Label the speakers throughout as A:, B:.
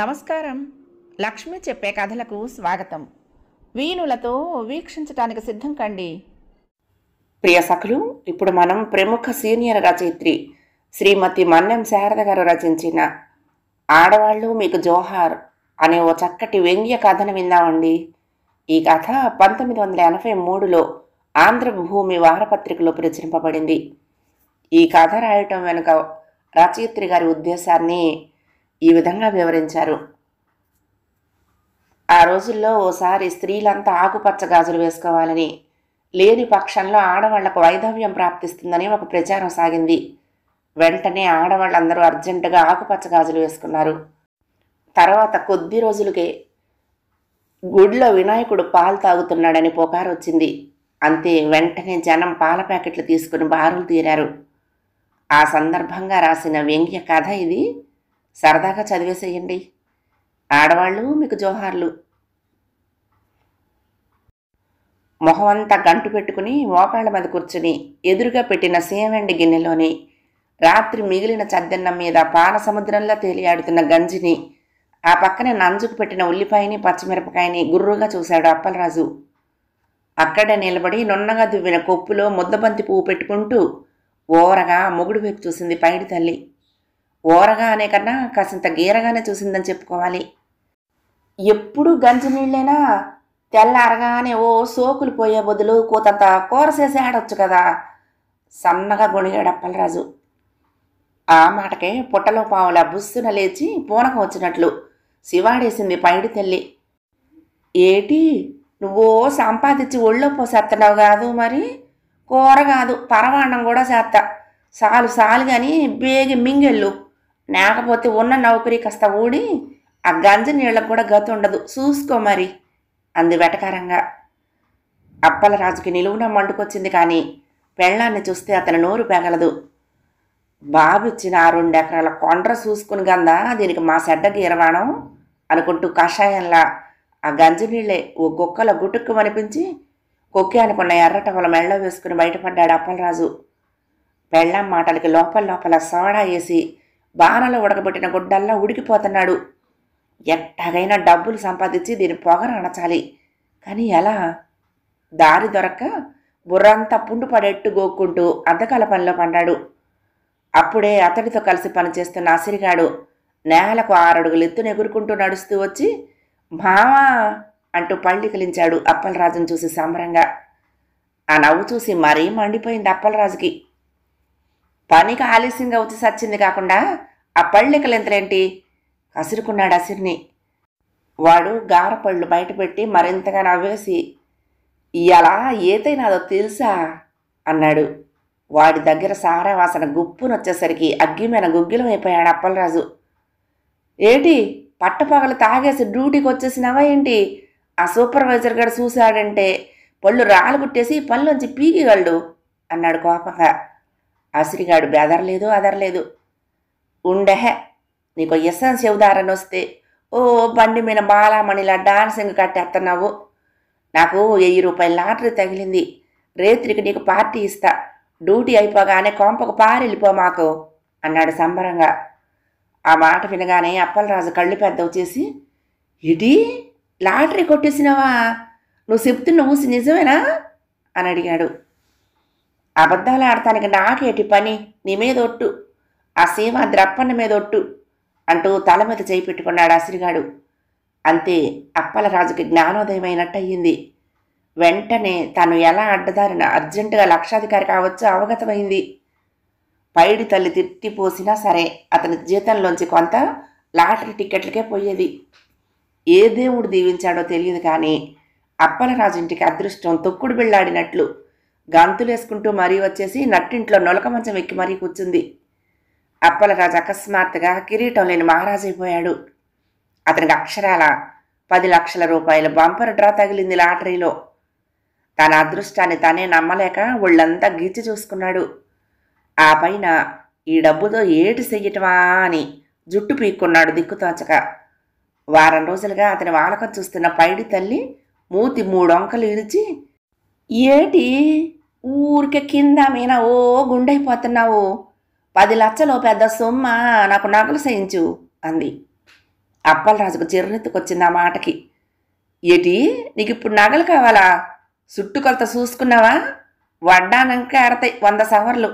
A: నమస్కారం లక్ష్మి చెప్పే కథలకు స్వాగతం వీణులతో వీక్షించటానికి సిద్ధం కండి ప్రియ సఖులు ఇప్పుడు మనం ప్రముఖ సీనియర్ రచయిత్రి శ్రీమతి మన్నెం శారద గారు రచించిన ఆడవాళ్ళు మీకు జోహార్ అనే ఓ చక్కటి వ్యంగ్య కథను విందామండి ఈ కథ పంతొమ్మిది వందల ఎనభై మూడులో ఆంధ్రభూమి వారపత్రికలో ప్రచురింపబడింది ఈ కథ రాయటం వెనుక రచయిత్రి గారి ఉద్దేశాన్ని ఈ విధంగా వివరించారు ఆ రోజుల్లో ఓసారి స్త్రీలంతా ఆకుపచ్చ గాజులు వేసుకోవాలని లేని పక్షంలో ఆడవాళ్లకు వైధవ్యం ప్రాప్తిస్తుందని ఒక ప్రచారం సాగింది వెంటనే ఆడవాళ్ళందరూ అర్జెంటుగా ఆకుపచ్చ గాజులు వేసుకున్నారు తర్వాత కొద్ది రోజులకే గుడిలో వినాయకుడు పాలు తాగుతున్నాడని పుకారు వచ్చింది అంతే వెంటనే జనం పాల ప్యాకెట్లు తీసుకుని బారులు తీరారు ఆ సందర్భంగా రాసిన వ్యంగ్య కథ ఇది సరదాగా చదివేసేయండి ఆడవాళ్ళు మీకు జోహార్లు మొహమంతా గంటు పెట్టుకుని మోకాళ్ళ మీద కూర్చుని ఎదురుగా పెట్టిన సేవండి గిన్నెలోని రాత్రి మిగిలిన చద్దెన్నం మీద పాన సముద్రంలో తేలియాడుతున్న గంజిని ఆ పక్కనే నంజుకు పెట్టిన ఉల్లిపాయని పచ్చిమిరపకాయని గుర్రుగా చూశాడు అప్పలరాజు అక్కడే నిలబడి నున్నగా దువ్విన కొప్పులో ముద్దబంతి పువ్వు పెట్టుకుంటూ ఓరగా మొగుడు వైపు చూసింది పైడి తల్లి ఓరగా అనే కన్నా కాసింత గీరగానే చూసిందని చెప్పుకోవాలి ఎప్పుడు గంజి నీళ్ళైనా తెల్లారగానే ఓ సోకులు పోయే బదులు కూతంత కూరసేసి ఆడొచ్చు కదా సన్నగా గొణిగాడు అప్పలరాజు ఆ మాటకే పుట్టలో పావుల బుస్సున లేచి పూనకం వచ్చినట్లు శివాడేసింది పైడి తల్లి ఏటి నువ్వో సంపాదించి ఒళ్ళో పోసేస్తున్నావు కాదు మరి కూర కాదు పరమాండం కూడా చేస్తా సాలు సాలు కానీ బేగి మింగెళ్ళు లేకపోతే ఉన్న నౌకరి కాస్త ఊడి ఆ గంజ నీళ్ళకు కూడా గతి ఉండదు చూసుకో మరి అంది వెటకారంగా అప్పలరాజుకి నిలువున మండుకొచ్చింది కానీ పెళ్ళాన్ని చూస్తే అతని నోరు పెగలదు బాబు ఇచ్చిన ఆ రెండు ఎకరాల కొండ్ర చూసుకుని గందా దీనికి మా సెడ్డకి ఇరవాణం అనుకుంటూ కషాయంలా ఆ గంజి నీళ్ళే ఓ గుక్కల అనిపించి కొక్కి అనుకున్న ఎర్రటవల మెళ్ళ వేసుకుని బయటపడ్డాడు అప్పలరాజు పెళ్ళం మాటలకి లోపల లోపల సోడా వేసి బాణలో ఉడకబెట్టిన గుడ్డల్లా ఉడికిపోతున్నాడు ఎట్టగైనా డబ్బులు సంపాదించి దీని పొగను అణచాలి కానీ ఎలా దారి దొరక్క బుర్రంతా పుండు పడేట్టు గోక్కుంటూ అద్దకాల పనిలో పడ్డాడు అప్పుడే అతడితో కలిసి పనిచేస్తున్న అసిరిగాడు నేలకు ఆరడుగులు ఎత్తున ఎగురుకుంటూ నడుస్తూ వచ్చి మావా అంటూ కలించాడు అప్పలరాజును చూసి సంబరంగా ఆ నవ్వు చూసి మరీ మండిపోయింది అప్పలరాజుకి పనికి ఆలస్యంగా వచ్చి సచ్చింది కాకుండా ఆ పళ్ళికలింతలేంటి అసిరుకున్నాడు అసిరిని వాడు గారపళ్ళు బయటపెట్టి మరింతగా నవ్వేసి ఇలా ఏతైనాదో తెలుసా అన్నాడు వాడి దగ్గర సారా వాసన గుప్పునొచ్చేసరికి అగ్గిమైన గుగ్గిలం అయిపోయాడు అప్పలరాజు ఏటి పట్టపగలు తాగేసి డ్యూటీకి వచ్చేసినావా ఏంటి ఆ సూపర్వైజర్ గారు చూశాడంటే పళ్ళు రాళ్ళు గుట్టేసి పళ్ళుంచి పీకిగలడు అన్నాడు కోపంగా అసిరిగాడు బెదరలేదు అదరలేదు ఉండహే నీకు ఎస్ఎన్స్ చెబుదారని వస్తే ఓ బండి మీద బాలామణిలా డాన్సింగ్ కట్టేస్తున్నావు నాకు వెయ్యి రూపాయల లాటరీ తగిలింది రేత్రికి నీకు పార్టీ ఇస్తా డ్యూటీ అయిపోగానే కొంపకు పారెళ్ళిపో మాకు అన్నాడు సంబరంగా ఆ మాట వినగానే అప్పలరాజు కళ్ళు పెద్ద వచ్చేసి ఇది లాటరీ కొట్టేసినావా నువ్వు చెప్తున్న ఊసి నిజమేనా అని అడిగాడు అబద్ధాలు ఆడటానికి నాకేటి పని నీ మీద ఒట్టు ఆ సీమ ద్రప్పన్న మీద ఒట్టు అంటూ తల మీద చేయి పెట్టుకున్నాడు అసిరిగాడు అంతే అప్పలరాజుకి జ్ఞానోదయమైనట్టు అయ్యింది వెంటనే తను ఎలా అడ్డదారిన అర్జెంటుగా లక్షాధికారి కావచ్చు అవగతమైంది పైడి తల్లి తిట్టిపోసినా సరే అతని జీతంలోంచి కొంత లాటరీ టిక్కెట్లకే పోయేది ఏ దేవుడు దీవించాడో తెలియదు కానీ అప్పలరాజింటికి అదృష్టం తొక్కుడు బిళ్ళాడినట్లు గంతులేసుకుంటూ మరీ వచ్చేసి నట్టింట్లో నొలక మంచం ఎక్కి మరీ కూర్చుంది అప్పలరాజు అకస్మాత్తుగా కిరీటం లేని మహారాజైపోయాడు అతనికి అక్షరాల పది లక్షల రూపాయల బంపర్ డ్రా తగిలింది లాటరీలో తన అదృష్టాన్ని తనే నమ్మలేక ఒళ్ళంతా గీచి చూసుకున్నాడు ఆ పైన ఈ డబ్బుతో ఏటి చెయ్యటమా అని జుట్టు పీక్కున్నాడు దిక్కుతోచక వారం రోజులుగా అతని వాలకం చూస్తున్న పైడి తల్లి మూతి మూడొంకలు ఇరిచి ఏటి ఊరికే కింద మీన ఓ గుండైపోతున్నావు పది లక్షలు పెద్ద సొమ్మ నాకు నగలు చేయించు అంది అప్పలరాజుకు చిర్రెత్తుకొచ్చింది ఆ మాటకి ఏటి నీకు ఇప్పుడు నగలు కావాలా చుట్టుకొలత చూసుకున్నావా వడ్డానంక ఆడతాయి వంద సవర్లు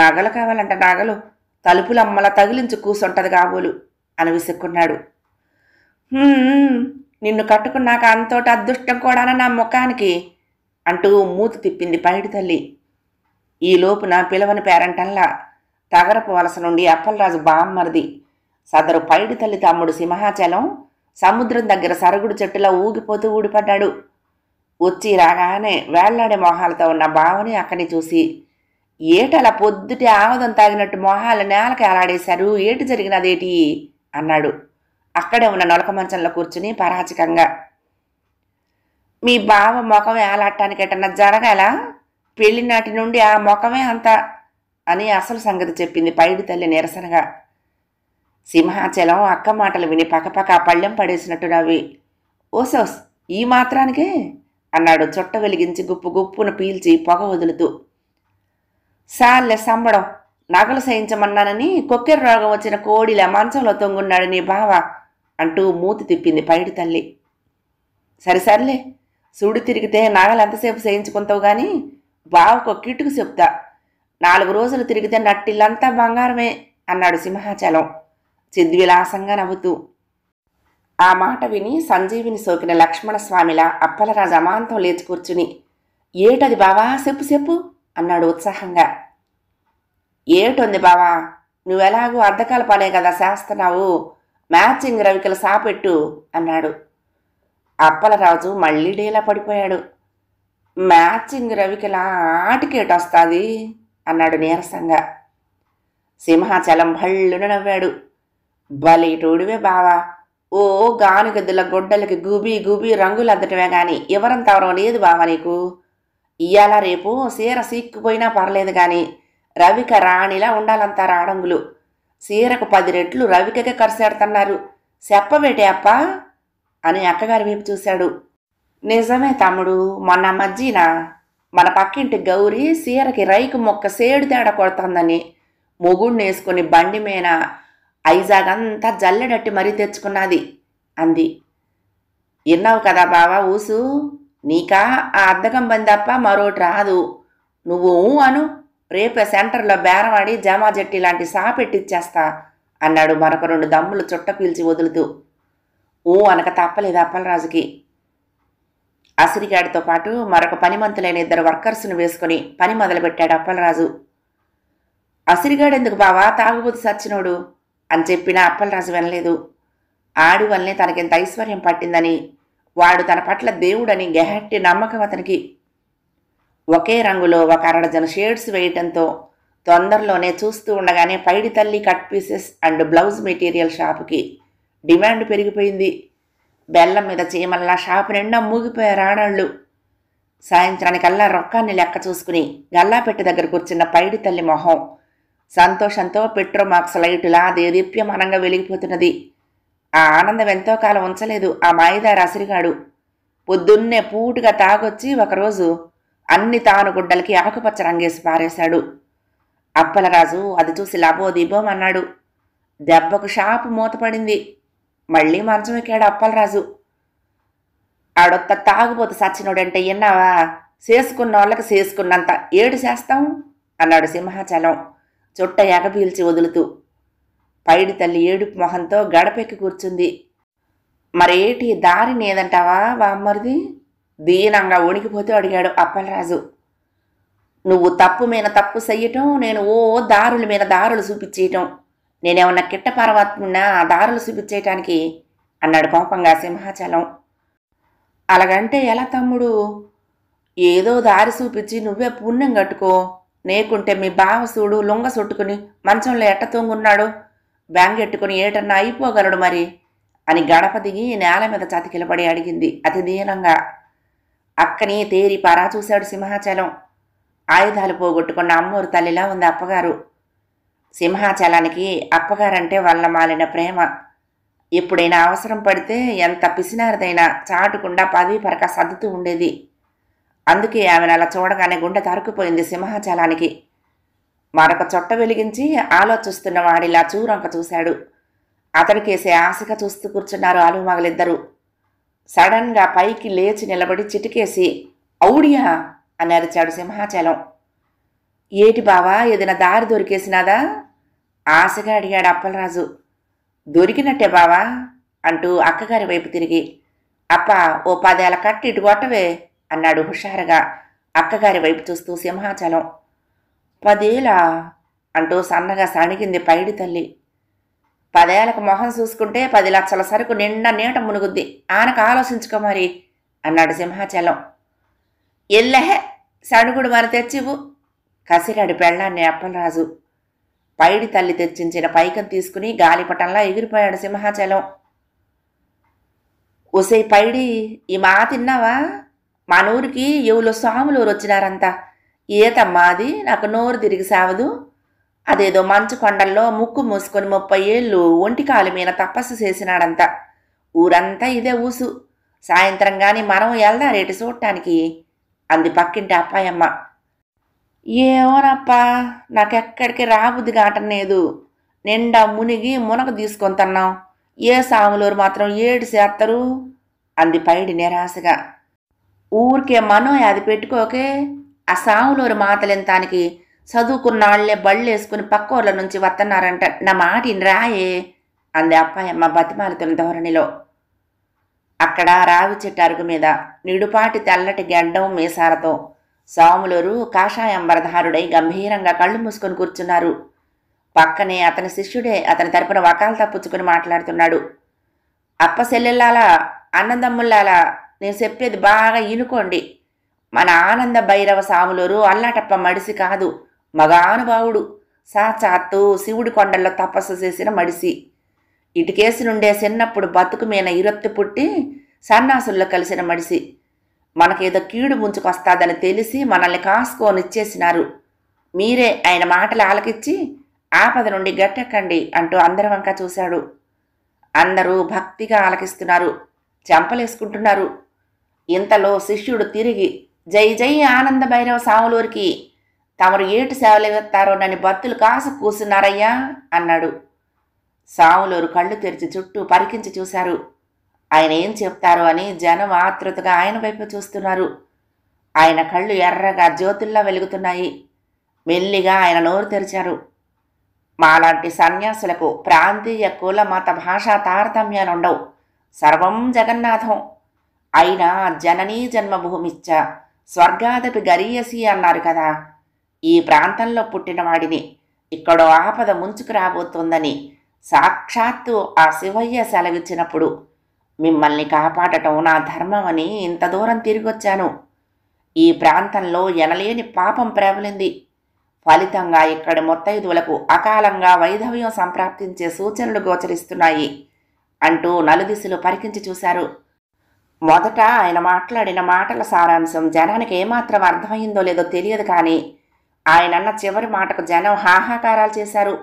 A: నగలు కావాలంట నగలు తలుపులమ్మల తగిలించి కూసుంటది కాబోలు అని విసుక్కున్నాడు నిన్ను కట్టుకున్నాక అంతోట అదృష్టం కూడాన నా ముఖానికి అంటూ మూతి తిప్పింది పైడి తల్లి ఈలోపు నా పిలవని పేరంటంలా తగరపు వలస నుండి అప్పలరాజు బామ్మరిది సదరు పైడి తల్లి తమ్ముడు సింహాచలం సముద్రం దగ్గర సరుగుడు చెట్టులా ఊగిపోతూ ఊడిపడ్డాడు వచ్చి రాగానే వేళ్లాడే మొహాలతో ఉన్న బావని అక్కడిని చూసి ఏటలా పొద్దుటి ఆమదం తాగినట్టు మొహాలు నేలకి అలాడేశారు ఏటి జరిగినదేటి అన్నాడు అక్కడే ఉన్న నొలక మంచంలో కూర్చుని పరాచికంగా మీ బావ ముఖం ఏలాటానికి ఎటన్నా జరగాల పెళ్లినాటి నుండి ఆ ముఖమే అంత అని అసలు సంగతి చెప్పింది పైడి తల్లి నిరసనగా సింహాచలం అక్క మాటలు విని పక్కపక్క పళ్ళెం పడేసినట్టు నవ్వి ఓసోస్ ఈ మాత్రానికే అన్నాడు చుట్ట వెలిగించి గుప్పు గుప్పును పీల్చి పొగ వదులుతూ సార్లే సంబడం నగలు సహించమన్నానని కొక్కెర రోగం వచ్చిన కోడిలా మంచంలో తొంగున్నాడు నీ బావ అంటూ మూతి తిప్పింది పైడి తల్లి సరే సర్లే సూడు తిరిగితే నాగలు ఎంతసేపు చేయించుకుంటావు కానీ బావకు కిటుకు చెప్తా నాలుగు రోజులు తిరిగితే నట్టిల్లంతా బంగారమే అన్నాడు సింహాచలం చిద్విలాసంగా నవ్వుతూ ఆ మాట విని సంజీవిని సోకిన లక్ష్మణస్వామిలా అప్పలరాజు అమాంతం లేచి కూర్చుని ఏటది బావా చెప్పు చెప్పు అన్నాడు ఉత్సాహంగా ఏటుంది బావా నువ్వెలాగూ అర్ధకాల పనే కదా చేస్తున్నావు మ్యాచింగ్ రవికల సాపెట్టు అన్నాడు అప్పలరాజు మళ్ళీ డేలా పడిపోయాడు మ్యాచింగ్ రవికల ఆటికేటొస్తుంది అన్నాడు నీరసంగా సింహాచలం భళ్ళున నవ్వాడు బలిటోడివే బావా ఓ గానుగద్దుల గొడ్డలకి గుబి గుబి రంగులు అద్దటమే గాని ఎవరంత తవరం లేదు బావ నీకు ఇయ్యాల రేపు సీర సీక్కుపోయినా పర్లేదు గాని రవిక రాణిలా ఉండాలంతా రాడంగులు సీరకు పది రెట్లు కరిసేడుతున్నారు కరిసెడుతున్నారు అప్ప అని అక్కగారి వైపు చూశాడు నిజమే తమ్ముడు మొన్న మధ్యన మన పక్కింటి గౌరి సీరకి రైకు మొక్క సేడు తేడ కొడుతుందని వేసుకుని బండి మీద ఐజాగంతా జల్లెడట్టి మరీ తెచ్చుకున్నది అంది విన్నావు కదా బావా ఊసు నీకా ఆ అద్దకం తప్ప మరోటి రాదు నువ్వు అను రేపే సెంటర్లో బేరవాడి జట్టి లాంటి సహా పెట్టిచ్చేస్తా అన్నాడు మరొక రెండు దమ్ములు చుట్ట పీల్చి వదులుతూ ఓ అనక తప్పలేదు అప్పలరాజుకి అసిరిగాడితో పాటు మరొక పనిమంతులైన ఇద్దరు వర్కర్స్ను వేసుకుని పని మొదలుపెట్టాడు అప్పలరాజు అసిరిగాడెందుకు బావా తాగుబోతు సచ్చినోడు అని చెప్పిన అప్పలరాజు వినలేదు ఆడి వల్లనే తనకింత ఐశ్వర్యం పట్టిందని వాడు తన పట్ల దేవుడని గెహట్టి నమ్మకం అతనికి ఒకే రంగులో ఒక అరడజన షేడ్స్ వేయటంతో తొందరలోనే చూస్తూ ఉండగానే Pydi Thalli cut pieces and blouse material షాపుకి డిమాండ్ పెరిగిపోయింది బెల్లం మీద చీమల్లా షాపు నిండా మూగిపోయారు ఆడాళ్ళు సాయంత్రానికల్లా రొక్కాన్ని లెక్క చూసుకుని గల్లాపెట్టు దగ్గర కూర్చున్న పైడి తల్లి మొహం సంతోషంతో పెట్రోమాక్స్ లైటులా అది దీప్యమానంగా వెలిగిపోతున్నది ఆ ఆనందం ఎంతో కాలం ఉంచలేదు ఆ మాయిదారు అసిరిగాడు పొద్దున్నే పూటుగా తాగొచ్చి ఒకరోజు అన్ని తాను గుడ్డలకి ఆకుపచ్చ రంగేసి పారేశాడు అప్పలరాజు అది చూసి లబోదీబం అన్నాడు దెబ్బకు షాపు మూతపడింది మళ్ళీ మంచం ఎక్కాడు అప్పలరాజు ఆడొత్త తాగుబోతు సచ్చినోడంటే విన్నావా చేసుకున్న వాళ్ళకి చేసుకున్నంత ఏడు చేస్తాం అన్నాడు సింహాచలం చుట్ట ఎగపీల్చి వదులుతూ పైడి తల్లి ఏడుపు మొహంతో గడపెక్కి కూర్చుంది మరేటి దారి నేదంటావా వామ్మరిది దీనంగా వణికిపోతూ అడిగాడు అప్పలరాజు నువ్వు తప్పు మీద తప్పు చెయ్యటం నేను ఓ దారుల మీద దారులు చూపించేయటం నేనేమన్నా కిట్ట పర్వతమున్నా ఆ దారులు చూపించేయటానికి అన్నాడు కోపంగా సింహాచలం అలాగంటే ఎలా తమ్ముడు ఏదో దారి చూపించి నువ్వే పుణ్యం కట్టుకో నేకుంటే మీ బావసూడు లొంగ సుట్టుకుని మంచంలో ఎట్ట తొంగున్నాడు ఎట్టుకుని ఏటన్నా అయిపోగలడు మరి అని గడప దిగి నేల మీద చతికిలబడి అడిగింది అతి దీనంగా అక్కని తేరిపారా చూశాడు సింహాచలం ఆయుధాలు పోగొట్టుకున్న అమ్మోరు తల్లిలా ఉంది అప్పగారు సింహాచలానికి అప్పగారంటే వల్ల మాలిన ప్రేమ ఎప్పుడైనా అవసరం పడితే ఎంత పిసినారదైనా చాటుకుండా పదవి పరక సర్దుతూ ఉండేది అందుకే ఆమెను అలా చూడగానే గుండె తరుకుపోయింది సింహాచలానికి మరొక చొట్ట వెలిగించి ఆలోచిస్తున్న వాడిలా చూరంక చూశాడు అతడికేసే ఆశగా చూస్తూ కూర్చున్నారు ఆలుమగలిద్దరూ సడన్గా పైకి లేచి నిలబడి చిటికేసి ఔడియా అని అరిచాడు సింహాచలం ఏటి బావా ఏదైనా దారి దొరికేసినాదా ఆశగా అడిగాడు అప్పలరాజు దొరికినట్టే బావా అంటూ అక్కగారి వైపు తిరిగి అప్ప ఓ పదేళ్ళ కట్టి ఇటు కొట్టవే అన్నాడు హుషారుగా అక్కగారి వైపు చూస్తూ సింహాచలం పదేలా అంటూ సన్నగా సణిగింది పైడి తల్లి పదేళ్ళకు మొహం చూసుకుంటే పది లక్షల సరుకు నిండా నీట మునుగుద్ది ఆనకు ఆలోచించుకో మరి అన్నాడు సింహాచలం ఎల్లెహె సడుగుడు మరి తెచ్చివు కసిరాడి పెళ్ళాన్ని అప్పలరాజు పైడి తల్లి తెచ్చించిన పైకం తీసుకుని గాలిపటంలా ఎగిరిపోయాడు సింహాచలం ఉసే పైడి ఈ మా తిన్నావా మా నూరికి ఎవులో స్వాములూరు వచ్చినారంతా ఈత అది నాకు నోరు తిరిగి సావదు అదేదో మంచు కొండల్లో ముక్కు మూసుకొని ముప్పై ఏళ్ళు ఒంటికాలు మీద తపస్సు చేసినాడంతా ఊరంతా ఇదే ఊసు సాయంత్రం కానీ మనం వెళ్దా రేటు చూడటానికి అంది పక్కింటి అప్పాయమ్మ ఏమోనప్పా నాకెక్కడికి రాబుద్ది గాటనేదు నిండా మునిగి మునక తీసుకొని తన్నాం ఏ సాములూరు మాత్రం ఏడు చేస్తారు అంది పైడి నిరాశగా ఊరికే మనం అది పెట్టుకోకే ఆ సాములూరు మాతలెంతానికి చదువుకున్న వాళ్లే బళ్ళు వేసుకుని పక్కోళ్ళ నుంచి వస్తున్నారంట నా మాట రాయే అంది అప్పాయమ్మ బతిమాలతున్న ధోరణిలో అక్కడ రావి చెట్టు అరుగు మీద నిడుపాటి తెల్లటి గెడ్డం మీసారతో సాములూరు కాషాయంబరధారుడై గంభీరంగా కళ్ళు మూసుకొని కూర్చున్నారు పక్కనే అతని శిష్యుడే అతని తరపున వకాలు తప్పుచ్చుకుని మాట్లాడుతున్నాడు అప్ప సెల్లెల్లాలా అన్నదమ్ముల్లాలా నేను చెప్పేది బాగా ఇనుకోండి మన ఆనంద భైరవ సాములూరు అల్లాటప్ప మడిసి కాదు మగానుభావుడు సాక్షాత్తు శివుడి కొండల్లో తపస్సు చేసిన మడిసి ఇటుకేసి నుండే చిన్నప్పుడు బతుకు మీద ఇరొత్తి పుట్టి సన్నాసుల్లో కలిసిన మడిసి మనకేదో కీడు ముంచుకొస్తాదని తెలిసి మనల్ని కాసుకోనిచ్చేసినారు మీరే ఆయన మాటలు ఆలకిచ్చి ఆపద నుండి గట్టెక్కండి అంటూ అందరి వంక చూశాడు అందరూ భక్తిగా ఆలకిస్తున్నారు చెంపలేసుకుంటున్నారు ఇంతలో శిష్యుడు తిరిగి జై జై ఆనంద భైరవ సాములూరికి తమరు ఏటు సేవలిస్తారు నన్ను భక్తులు కాసు కూసున్నారయ్యా అన్నాడు సాములోరు కళ్ళు తెరిచి చుట్టూ పరికించి చూశారు ఆయన ఏం చెప్తారు అని జనం ఆతృతగా ఆయన వైపు చూస్తున్నారు ఆయన కళ్ళు ఎర్రగా జ్యోతుల్లా వెలుగుతున్నాయి మెల్లిగా ఆయన నోరు తెరిచారు మాలాంటి సన్యాసులకు ప్రాంతీయ కుల మత భాషా తారతమ్యాలు ఉండవు సర్వం జగన్నాథం అయినా జననీ జన్మభూమిచ్చ స్వర్గాదపి గరీయసి అన్నారు కదా ఈ ప్రాంతంలో పుట్టినవాడిని ఇక్కడో ఆపద ముంచుకు రాబోతోందని సాక్షాత్తు ఆ శివయ్య సెలవిచ్చినప్పుడు మిమ్మల్ని కాపాడటం నా ధర్మమని ఇంత దూరం తిరిగొచ్చాను ఈ ప్రాంతంలో ఎనలేని పాపం ప్రేమలింది ఫలితంగా ఇక్కడి ముత్తైదులకు అకాలంగా వైధవ్యం సంప్రాప్తించే సూచనలు గోచరిస్తున్నాయి అంటూ నలుదిశలు పరికించి చూశారు మొదట ఆయన మాట్లాడిన మాటల సారాంశం జనానికి ఏమాత్రం అర్థమైందో లేదో తెలియదు కానీ ఆయనన్న చివరి మాటకు జనం హాహాకారాలు చేశారు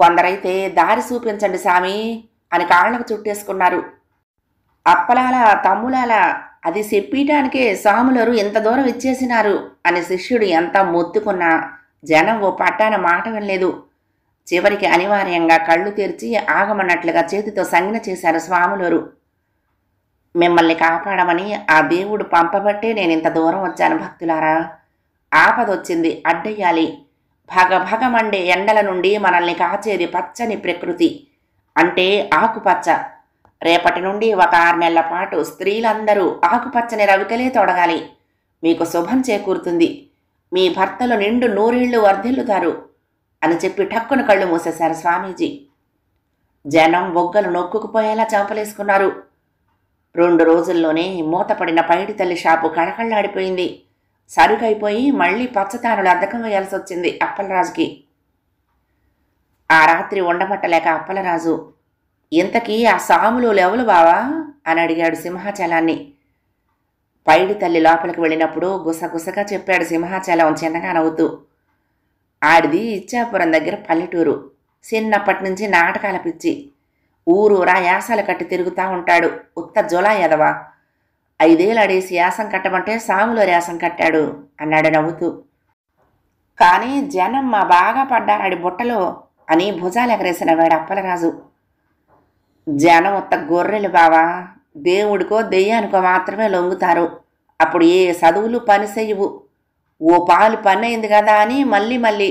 A: కొందరైతే దారి చూపించండి సామి అని కాళ్ళకు చుట్టేసుకున్నారు అప్పలాల తమ్ములాల అది చెప్పీయటానికే సాములరు ఇంత దూరం ఇచ్చేసినారు అని శిష్యుడు ఎంత మొత్తుకున్నా జనం ఓ పట్టాన మాట వినలేదు చివరికి అనివార్యంగా కళ్ళు తెరిచి ఆగమన్నట్లుగా చేతితో సంజ్ఞ చేశారు స్వాములరు మిమ్మల్ని కాపాడమని ఆ దేవుడు పంపబట్టే నేను ఇంత దూరం వచ్చాను భక్తులారా ఆపదొచ్చింది అడ్డెయ్యాలి భగభగమండే ఎండల నుండి మనల్ని కాచేది పచ్చని ప్రకృతి అంటే ఆకుపచ్చ రేపటి నుండి ఒక ఆరు నెలల పాటు స్త్రీలందరూ ఆకుపచ్చని రవికలే తొడగాలి మీకు శుభం చేకూరుతుంది మీ భర్తలు నిండు నూరేళ్లు వర్ధిల్లుతారు అని చెప్పి ఠక్కున కళ్ళు మూసేశారు స్వామీజీ జనం బొగ్గలు నొక్కుకుపోయేలా చేపలేసుకున్నారు రెండు రోజుల్లోనే మూతపడిన పైడి తల్లి షాపు కళకళ్ళాడిపోయింది సరుకైపోయి మళ్ళీ పచ్చతానులు అద్దకం వేయాల్సి వచ్చింది అప్పలరాజుకి ఆ రాత్రి ఉండమట్టలేక అప్పలరాజు ఇంతకీ ఆ సాములు లెవలు బావా అని అడిగాడు సింహాచలాన్ని పైడి తల్లి లోపలికి వెళ్ళినప్పుడు గుసగుసగా చెప్పాడు సింహాచలం చిన్నగా నవ్వుతూ ఆడిది ఇచ్చాపురం దగ్గర పల్లెటూరు చిన్నప్పటి నుంచి నాటకాల పిచ్చి ఊరూరా రాయాసాలు కట్టి తిరుగుతూ ఉంటాడు ఉత్త జులా ఎదవా ఐదేళ్ళు అడేసి యాసం కట్టమంటే సాములో రేసం కట్టాడు అన్నాడు నవ్వుతూ కానీ జనం మా బాగా పడ్డారాడి బుట్టలో అని భుజాలు ఎగరేసిన వాడు అప్పలరాజు జనం ఉత్త గొర్రెలు బావా దేవుడికో దెయ్యానికో మాత్రమే లొంగుతారు అప్పుడు ఏ చదువులు పని చెయ్యవు ఓ పాలు పని అయింది కదా అని మళ్ళీ మళ్ళీ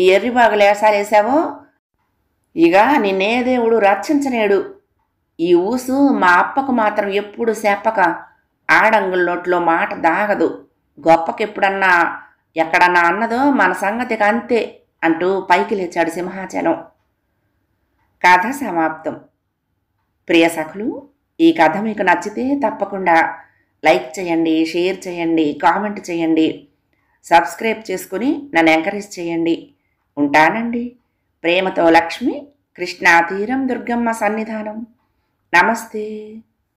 A: ఈ ఎర్రిబాగులు వేసాలేసావో ఇక నిన్నే దేవుడు రక్షించనేడు ఈ ఊసు మా అప్పకు మాత్రం ఎప్పుడు చెప్పక ఆడంగుల నోట్లో మాట దాగదు గొప్పకి ఎప్పుడన్నా ఎక్కడన్నా అన్నదో మన సంగతికి అంతే అంటూ పైకి లేచాడు సింహాచలం కథ సమాప్తం ప్రియ సఖులు ఈ కథ మీకు నచ్చితే తప్పకుండా లైక్ చేయండి షేర్ చేయండి కామెంట్ చేయండి సబ్స్క్రైబ్ చేసుకుని నన్ను ఎంకరేజ్ చేయండి ఉంటానండి ప్రేమతో లక్ష్మి కృష్ణా తీరం దుర్గమ్మ సన్నిధానం నమస్తే